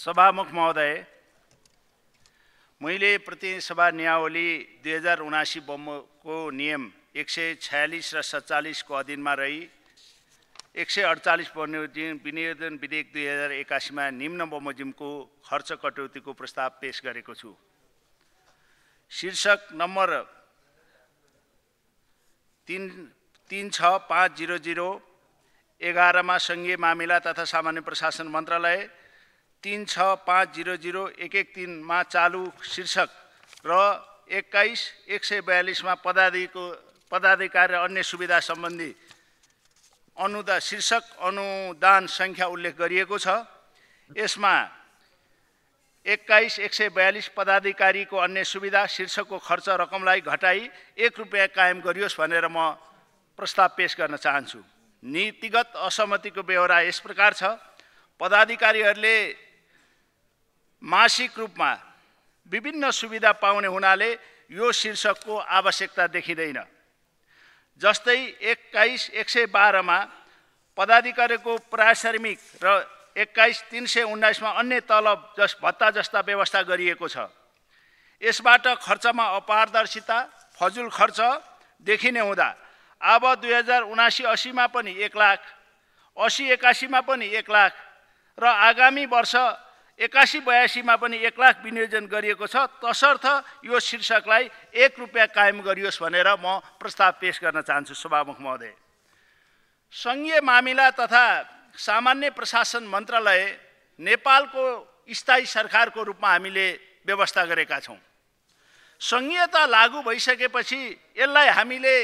सभामुख महोदय मैले प्रतिनिधिसभा नियावली दुई हजार उनासी बमको नियम एक सय छयालिस र सत्तालिसको अधीनमा रही एक सय अडचालिस बमोजिम विनियोजन विधेयक दुई हजार एकासीमा निम्न बमोजिमको खर्च कटौतीको प्रस्ताव पेश गरेको छु शीर्षक नम्बर तिन तिन छ पाँच जिरो जिरो एघारमा सङ्घीय मामिला तथा सामान्य प्रशासन मन्त्रालय तिन छ पाँच जिरो जिरो एक एक तिनमा चालु शीर्षक र एक्काइस एक सय बयालिसमा पदाधिको पदाधिकार र अन्य सुविधा सम्बन्धी अनुदा शीर्षक अनुदान सङ्ख्या उल्लेख गरिएको छ यसमा एक्काइस एक सय बयालिस पदाधिकारीको अन्य सुविधा शीर्षकको खर्च रकमलाई घटाई एक रुपियाँ कायम गरियोस् भनेर म प्रस्ताव पेस गर्न चाहन्छु नीतिगत असहमतिको बेहोरा यस प्रकार छ पदाधिकारीहरूले मासिक रूपमा विभिन्न सुविधा पाउने हुनाले यो शीर्षकको आवश्यकता देखिँदैन जस्तै एक्काइस एक सय बाह्रमा पदाधिकारीको पारिश्रमिक र एक्काइस तिन सय उन्नाइसमा अन्य तलब जस भत्ता जस्ता व्यवस्था गरिएको छ यसबाट खर्चमा अपारदर्शिता फजुल खर्च देखिने हुँदा अब दुई हजार उनासी असीमा पनि एक लाख असी एकासीमा पनि एक लाख र आगामी वर्ष एकासी बयासीमा पनि एक लाख विनियोजन गरिएको छ तसर्थ यो शीर्षकलाई एक रुपियाँ कायम गरियोस् भनेर म प्रस्ताव पेस गर्न चाहन्छु सभामुख महोदय सङ्घीय मामिला तथा सामान्य प्रशासन मन्त्रालय नेपालको स्थायी सरकारको रूपमा हामीले व्यवस्था गरेका छौँ सङ्घीयता लागू भइसकेपछि यसलाई हामीले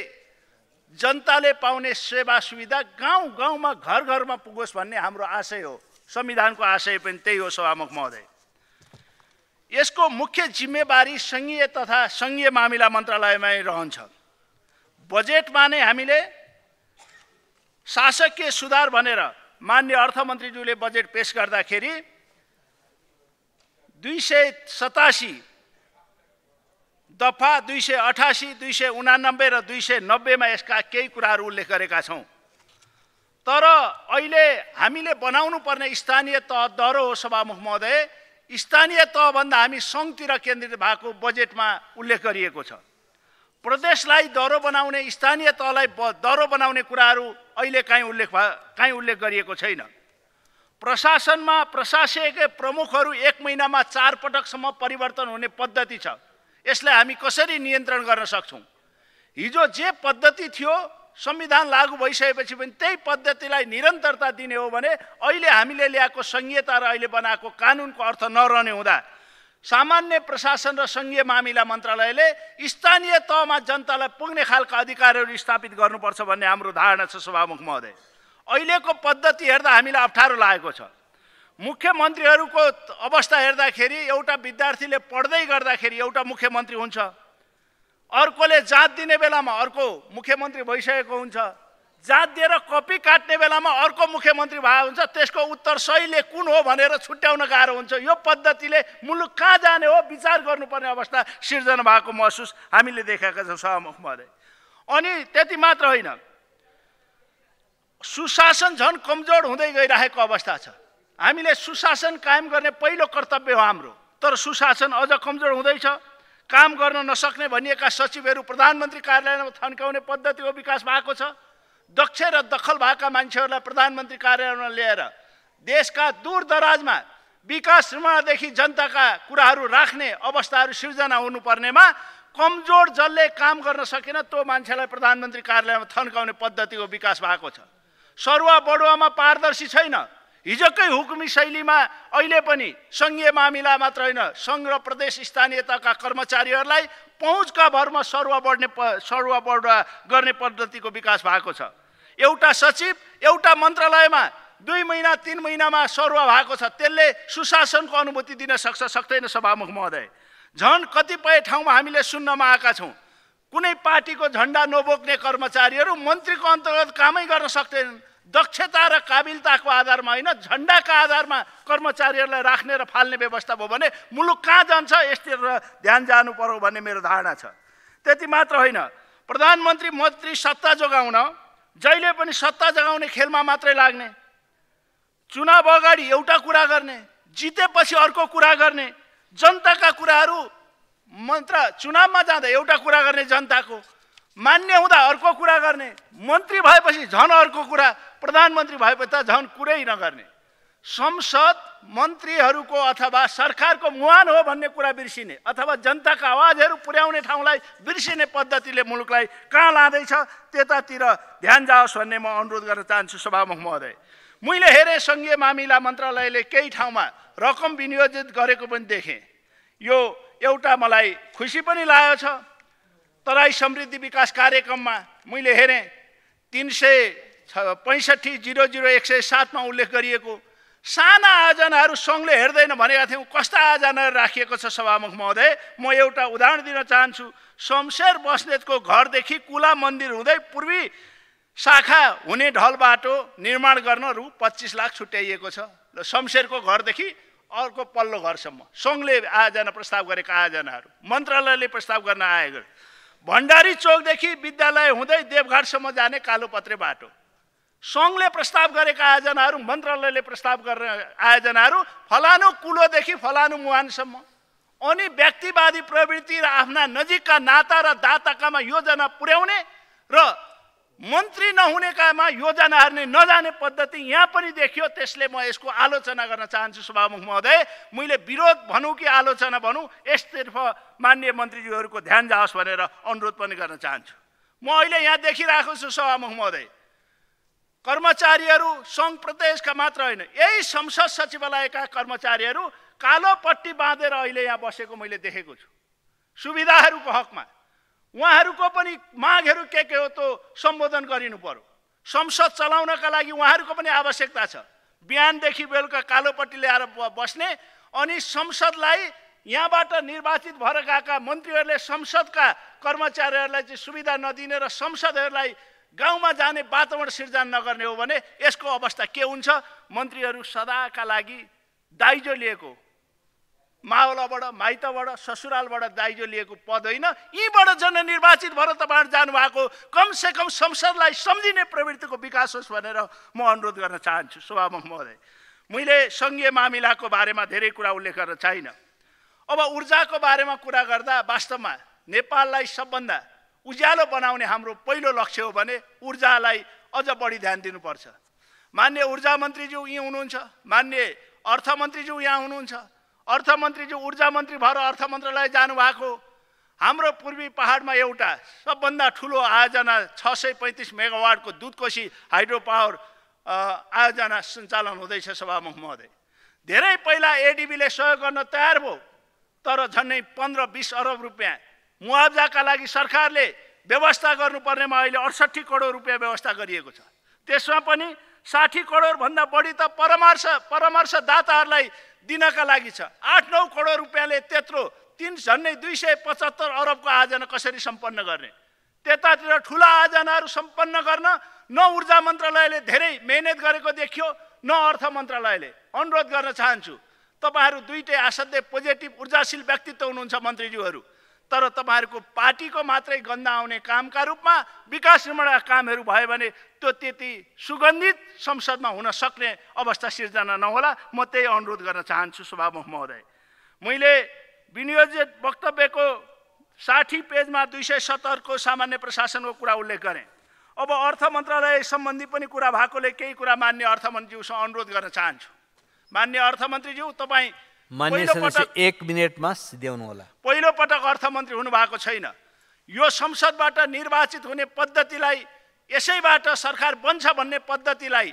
जनताले पाउने सेवा सुविधा गाउँ गाउँमा घर घरमा पुगोस् भन्ने हाम्रो आशय हो संविधानको आशय पनि त्यही हो सभामुख महोदय यसको मुख्य जिम्मेवारी सङ्घीय तथा सङ्घीय मामिला मन्त्रालयमा रहन्छ बजेटमा नै हामीले शासकीय सुधार भनेर मान्य अर्थमन्त्रीज्यूले बजेट पेस गर्दाखेरि दुई सय सतासी दफा दुई सय अठासी दुई सय उनानब्बे र दुई सय नब्बेमा यसका केही कुराहरू उल्लेख गरेका छौँ तर अहिले हामीले बनाउनु पर्ने स्थानीय तह दह्रो हो सभामुख महोदय स्थानीय तहभन्दा हामी सङ्घतिर केन्द्रित भएको बजेटमा उल्लेख गरिएको छ प्रदेशलाई दह्रो बनाउने स्थानीय तहलाई दह्रो बनाउने कुराहरू अहिले काहीँ उल्लेख भए काहीँ उल्लेख गरिएको छैन प्रशासनमा प्रशासकीय प्रमुखहरू एक महिनामा चार पटकसम्म परिवर्तन हुने पद्धति छ यसलाई हामी कसरी नियन्त्रण गर्न सक्छौँ हिजो जे पद्धति थियो संविधान लागू भइसकेपछि पनि त्यही पद्धतिलाई निरन्तरता दिने हो भने अहिले हामीले ल्याएको सङ्घीयता र अहिले बनाएको कानुनको अर्थ नरहने हुँदा सामान्य प्रशासन र सङ्घीय मामिला मन्त्रालयले स्थानीय तहमा जनतालाई पुग्ने खालका अधिकारहरू स्थापित गर्नुपर्छ भन्ने हाम्रो धारणा छ सभामुख महोदय अहिलेको पद्धति हेर्दा हामीलाई अप्ठ्यारो लागेको छ मुख्यमन्त्रीहरूको अवस्था हेर्दाखेरि एउटा विद्यार्थीले पढ्दै गर्दाखेरि एउटा मुख्यमन्त्री हुन्छ अर्कोले जात दिने बेलामा अर्को मुख्यमन्त्री भइसकेको हुन्छ जात दिएर कपी काट्ने बेलामा अर्को मुख्यमन्त्री भएको हुन्छ त्यसको उत्तर सहीले कुन हो भनेर छुट्याउन गाह्रो हुन्छ यो पद्धतिले मुलुक कहाँ जाने हो विचार गर्नुपर्ने अवस्था सिर्जना भएको महसुस हामीले देखेका छौँ सहमुख महोदय अनि त्यति मात्र होइन सुशासन झन् कमजोर हुँदै गइरहेको अवस्था छ हामीले सुशासन कायम गर्ने पहिलो कर्तव्य हो हाम्रो तर सुशासन अझ कमजोर हुँदैछ काम गर्न नसक्ने भनिएका सचिवहरू प्रधानमन्त्री कार्यालयमा थन्काउने पद्धतिको विकास भएको छ दक्ष र दखल भएका मान्छेहरूलाई प्रधानमन्त्री कार्यालयमा ल्याएर देशका दूर दराजमा विकास निर्माणदेखि जनताका कुराहरू राख्ने अवस्थाहरू सिर्जना हुनुपर्नेमा कमजोर जसले काम गर्न सकेन त्यो मान्छेलाई प्रधानमन्त्री कार्यालयमा थन्काउने पद्धतिको विकास भएको छ सरुवा बडुवामा पारदर्शी छैन हिजोकै हुकुमी शैलीमा अहिले पनि सङ्घीय मामिला मात्र होइन सङ्घ र प्रदेश स्थानीय तहका कर्मचारीहरूलाई पहुँचका भरमा सरुवा बढ्ने प सरुवा बढ गर्ने पद्धतिको विकास भएको छ एउटा सचिव एउटा मन्त्रालयमा दुई महिना तिन महिनामा सरुवा भएको छ त्यसले सुशासनको अनुभूति दिन सक्छ सक्दैन सभामुख महोदय झन् कतिपय ठाउँमा हामीले सुन्नमा आएका छौँ कुनै पार्टीको झन्डा नबोक्ने कर्मचारीहरू मन्त्रीको अन्तर्गत कामै गर्न सक्दैनन् दक्षता र काबिलताको आधारमा होइन झन्डाका आधारमा कर्मचारीहरूलाई राख्ने र फाल्ने व्यवस्था भयो भने मुलुक कहाँ जान्छ यसतिर ध्यान जानु पर्यो भन्ने मेरो धारणा छ त्यति मात्र होइन प्रधानमन्त्री मन्त्री सत्ता जोगाउन जहिले पनि सत्ता जगाउने खेलमा मात्रै लाग्ने चुनाव अगाडि एउटा कुरा गर्ने जितेपछि अर्को कुरा गर्ने जनताका कुराहरू मन्त्र चुनावमा जाँदा एउटा कुरा गर्ने जनताको मान्य हुँदा अर्को कुरा गर्ने मन्त्री भएपछि झन् अर्को कुरा प्रधानमन्त्री भएपछि त झन् कुरै नगर्ने संसद मन्त्रीहरूको अथवा सरकारको मुहान हो भन्ने कुरा बिर्सिने अथवा जनताको आवाजहरू पुर्याउने ठाउँलाई बिर्सिने पद्धतिले मुलुकलाई कहाँ लाँदैछ त्यतातिर ध्यान जाओस् भन्ने म अनुरोध गर्न चाहन्छु सभामुख महोदय मैले हेरेँ सङ्घीय मामिला मन्त्रालयले केही ठाउँमा रकम विनियोजित गरेको पनि देखेँ यो एउटा मलाई खुसी पनि लागेको छ तराई समृद्धि विकास कार्यक्रममा मैले हेरेँ तिन सय छ पैँसठी जिरो जिरो एक सय सातमा उल्लेख गरिएको साना आयोजनाहरू सङ्घले हेर्दैन भनेका थियौँ कस्ता आयोजनाहरू राखिएको छ सभामुख महोदय म एउटा उदाहरण दिन चाहन्छु शमशेर बस्नेतको घरदेखि कुला मन्दिर हुँदै पूर्वी शाखा हुने ढल बाटो निर्माण गर्न रु पच्चिस लाख छुट्याइएको छ र शमशेरको घरदेखि अर्को पल्लो घरसम्म सङ्घले आयोजना प्रस्ताव गरेका आयोजनाहरू मन्त्रालयले प्रस्ताव गर्न आएको भण्डारी चोकदेखि विद्यालय हुँदै देवघाटसम्म जाने कालोपत्रे बाटो सङ्घले प्रस्ताव गरेका आयोजनाहरू मन्त्रालयले प्रस्ताव गर्ने आयोजनाहरू फलानु कुलोदेखि फलानु मुहानसम्म अनि व्यक्तिवादी प्रवृत्ति र आफ्ना नजिकका नाता र दाताकामा योजना पुर्याउने र मन्त्री नहुनेकामा योजना नै नजाने पद्धति यहाँ पनि देखियो त्यसले म यसको आलोचना गर्न चाहन्छु सभामुख महोदय मैले विरोध भनौँ कि आलोचना भनौँ यसतर्फ मान्य मन्त्रीज्यूहरूको ध्यान जाओस् भनेर अनुरोध पनि गर्न चाहन्छु म अहिले यहाँ देखिरहेको छु सभामुख महोदय कर्मचारीहरू सङ्घ प्रदेशका मात्र होइन यही संसद सचिवालयका कर्मचारीहरू कालो पट्टी बाँधेर अहिले यहाँ बसेको मैले देखेको छु सुविधाहरूको हकमा उहाँहरूको पनि मागहरू के के हो त्यो सम्बोधन गरिनु पर्यो संसद चलाउनका लागि उहाँहरूको पनि आवश्यकता छ बिहानदेखि बेलुका कालोपट्टि ल्याएर बस्ने अनि संसदलाई यहाँबाट निर्वाचित भएर गएका मन्त्रीहरूले संसदका कर्मचारीहरूलाई चाहिँ सुविधा नदिने र संसदहरूलाई गाउँमा जाने वातावरण सिर्जना नगर्ने हो भने यसको अवस्था के हुन्छ मन्त्रीहरू सदाका लागि दाइजो लिएको मावलाबाट माइतबाट ससुरालबाट दाइजो लिएको पद होइन यीबाट जननिर्वाचित भएर तपाईँहरू जानुभएको कमसेकम संसदलाई सम्झिने प्रवृत्तिको विकास होस् भनेर म अनुरोध गर्न चाहन्छु सभामुख महोदय मैले सङ्घीय मामिलाको बारेमा धेरै कुरा उल्लेख गर्न चाहिँ अब ऊर्जाको बारेमा कुरा गर्दा वास्तवमा नेपाललाई सबभन्दा उज्यालो बनाउने हाम्रो पहिलो लक्ष्य हो भने ऊर्जालाई अझ बढी ध्यान दिनुपर्छ मान्य ऊर्जा मन्त्रीज्यू यहीँ हुनुहुन्छ मान्य अर्थमन्त्रीज्यू यहाँ हुनुहुन्छ अर्थमन्त्रीज्यू ऊर्जा मन्त्री भएर अर्थ मन्त्रालय जानुभएको हाम्रो पूर्वी पहाडमा एउटा सबभन्दा ठुलो आयोजना छ सय पैँतिस मेगावाटको दुधकोशी हाइड्रो पावर आयोजना सञ्चालन हुँदैछ सभामुख महोदय धेरै पहिला एडिबीले सहयोग गर्न तयार भयो तर झन्डै पन्ध्र बिस अरब रुपियाँ मुआब्जाका लागि सरकारले व्यवस्था गर्नुपर्नेमा अहिले अडसट्ठी करोड रुपियाँ व्यवस्था गरिएको छ त्यसमा पनि साठी करोडभन्दा बढी त परामर्श परामर्शदाताहरूलाई दिनका लागि छ आठ नौ करोड रुपियाँले त्यत्रो तिन झन्डै दुई सय पचहत्तर अरबको आयोजना कसरी सम्पन्न गर्ने त्यतातिर ठुला आयोजनाहरू सम्पन्न गर्न न ऊर्जा मन्त्रालयले धेरै मेहनत गरेको देखियो न अर्थ मन्त्रालयले अनुरोध गर्न चाहन्छु तपाईँहरू दुइटै असाध्यै पोजिटिभ ऊर्जाशील व्यक्तित्व हुनुहुन्छ मन्त्रीज्यूहरू तर तपाईँहरूको पार्टीको मात्रै गन्ध आउने कामका रूपमा विकास निर्माणका कामहरू भयो भने त्यो त्यति सुगन्धित संसदमा हुन सक्ने अवस्था सिर्जना नहोला म त्यही अनुरोध गर्न चाहन्छु सभामुख महोदय मैले विनियोजित वक्तव्यको साठी पेजमा दुई सय सत्तरको सामान्य प्रशासनको कुरा उल्लेख गरेँ अब अर्थ मन्त्रालय सम्बन्धी पनि कुरा भएकोले केही कुरा मान्य अर्थमन्त्रीज्यूसँग अनुरोध गर्न चाहन्छु मान्य अर्थमन्त्रीज्यू तपाईँ एक मिनटमा सिध्याउनु होला पहिलो पटक अर्थमन्त्री हुनुभएको छैन यो संसदबाट निर्वाचित हुने पद्धतिलाई यसैबाट सरकार बन्छ भन्ने पद्धतिलाई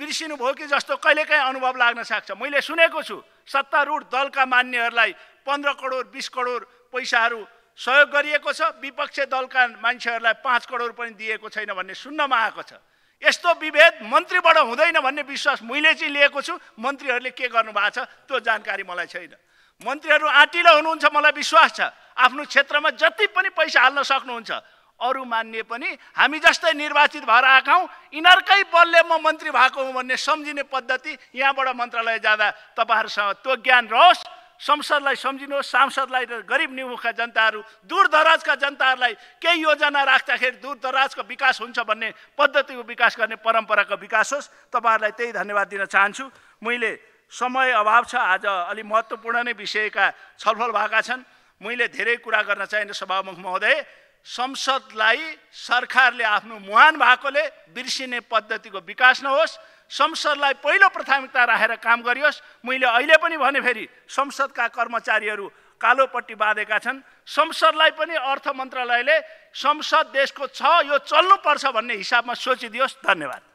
बिर्सिनु भयो कि जस्तो कहिलेकाहीँ अनुभव लाग्न सक्छ मैले सुनेको छु सत्तारूढ दलका मान्यहरूलाई पन्ध्र करोड बिस करोड पैसाहरू सहयोग गरिएको छ विपक्षी दलका मान्छेहरूलाई पाँच करोड पनि दिएको छैन भन्ने सुन्नमा आएको छ यस्तो विभेद मन्त्रीबाट हुँदैन भन्ने विश्वास मैले चाहिँ लिएको छु मन्त्रीहरूले के गर्नुभएको छ त्यो जानकारी मलाई छैन मन्त्रीहरू आँटिलो हुनुहुन्छ मलाई विश्वास छ आफ्नो क्षेत्रमा जति पनि पैसा हाल्न सक्नुहुन्छ अरू मान्ने पनि हामी जस्तै निर्वाचित भएर आएका हौँ यिनीहरूकै बलले म मन्त्री भएको हुँ भन्ने सम्झिने पद्धति यहाँबाट मन्त्रालय जाँदा तपाईँहरूसँग त्यो ज्ञान रहोस् संसदलाई सम्झिनुहोस् सांसदलाई र गरिब निमुखका जनताहरू दूरदराजका जनताहरूलाई केही योजना राख्दाखेरि दूरदराजको विकास हुन्छ भन्ने पद्धतिको विकास गर्ने परम्पराको विकास होस् तपाईँहरूलाई त्यही धन्यवाद दिन चाहन्छु मैले समय अभाव छ आज अलि महत्त्वपूर्ण नै विषयका छलफल भएका छन् मैले धेरै कुरा गर्न चाहिने सभामुख महोदय संसदलाई सरकारले आफ्नो मुहान भएकोले बिर्सिने पद्धतिको विकास नहोस् संसदलाई पहिलो प्राथमिकता राखेर काम गरियोस् मैले अहिले पनि भने फेरि संसदका कर्मचारीहरू कालोपट्टि बाँधेका छन् संसदलाई पनि अर्थ मन्त्रालयले संसद देशको छ यो चल्नुपर्छ भन्ने हिसाबमा सोचिदियोस् धन्यवाद